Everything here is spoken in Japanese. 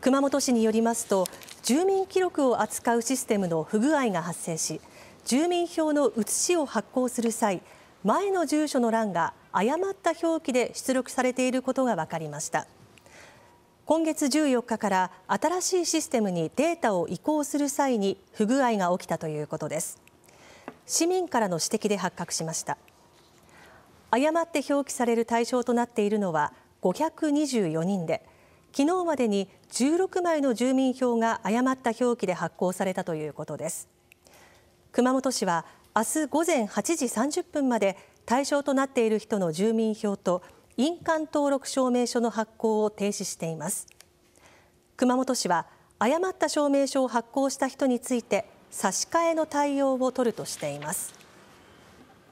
熊本市によりますと住民記録を扱うシステムの不具合が発生し住民票の写しを発行する際前の住所の欄が誤った表記で出力されていることが分かりました今月14日から新しいシステムにデータを移行する際に不具合が起きたということです市民からの指摘で発覚しました誤って表記される対象となっているのは524人で昨日までに16枚の住民票が誤った表記で発行されたということです熊本市は明日午前8時30分まで対象となっている人の住民票と印鑑登録証明書の発行を停止しています熊本市は誤った証明書を発行した人について差し替えの対応を取るとしています